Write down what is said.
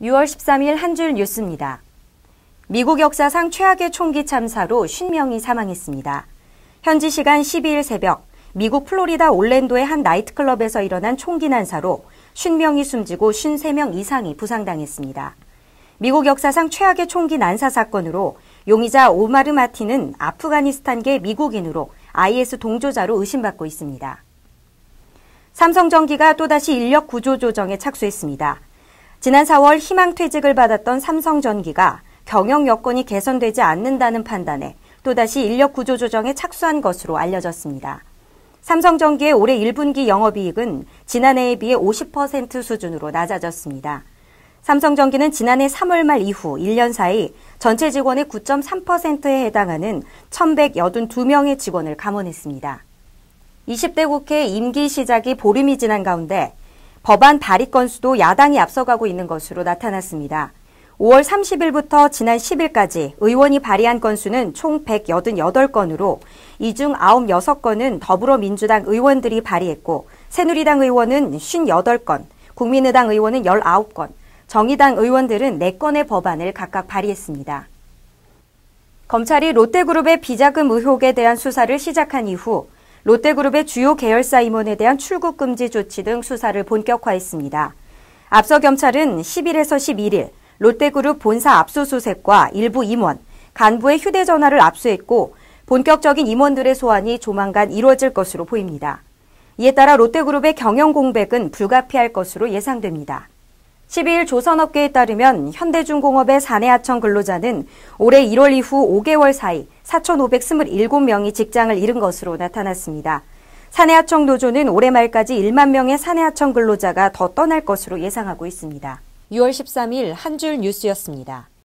6월 13일 한 줄 뉴스입니다. 미국 역사상 최악의 총기 참사로 50명이 사망했습니다. 현지 시간 12일 새벽 미국 플로리다 올랜도의 한 나이트클럽에서 일어난 총기 난사로 50명이 숨지고 53명 이상이 부상당했습니다. 미국 역사상 최악의 총기 난사 사건으로 용의자 오마르 마틴은 아프가니스탄계 미국인으로 IS 동조자로 의심받고 있습니다. 삼성전기가 또다시 인력 구조 조정에 착수했습니다. 지난 4월 희망퇴직을 받았던 삼성전기가 경영 여건이 개선되지 않는다는 판단에 또다시 인력 구조 조정에 착수한 것으로 알려졌습니다. 삼성전기의 올해 1분기 영업이익은 지난해에 비해 50% 수준으로 낮아졌습니다. 삼성전기는 지난해 3월 말 이후 1년 사이 전체 직원의 9.3%에 해당하는 1,182명의 직원을 감원했습니다. 20대 국회 임기 시작이 보름이 지난 가운데 법안 발의 건수도 야당이 앞서가고 있는 것으로 나타났습니다. 5월 30일부터 지난 10일까지 의원이 발의한 건수는 총 188건으로 이 중 9, 6건은 더불어민주당 의원들이 발의했고 새누리당 의원은 58건, 국민의당 의원은 19건, 정의당 의원들은 4건의 법안을 각각 발의했습니다. 검찰이 롯데그룹의 비자금 의혹에 대한 수사를 시작한 이후 롯데그룹의 주요 계열사 임원에 대한 출국 금지 조치 등 수사를 본격화했습니다. 앞서 경찰은 10일에서 11일 롯데그룹 본사 압수수색과 일부 임원, 간부의 휴대전화를 압수했고 본격적인 임원들의 소환이 조만간 이루어질 것으로 보입니다. 이에 따라 롯데그룹의 경영 공백은 불가피할 것으로 예상됩니다. 12일 조선업계에 따르면 현대중공업의 사내 하청 근로자는 올해 1월 이후 5개월 사이 4,527명이 직장을 잃은 것으로 나타났습니다. 사내하청 노조는 올해 말까지 1만 명의 사내하청 근로자가 더 떠날 것으로 예상하고 있습니다. 6월 13일 한 줄 뉴스였습니다.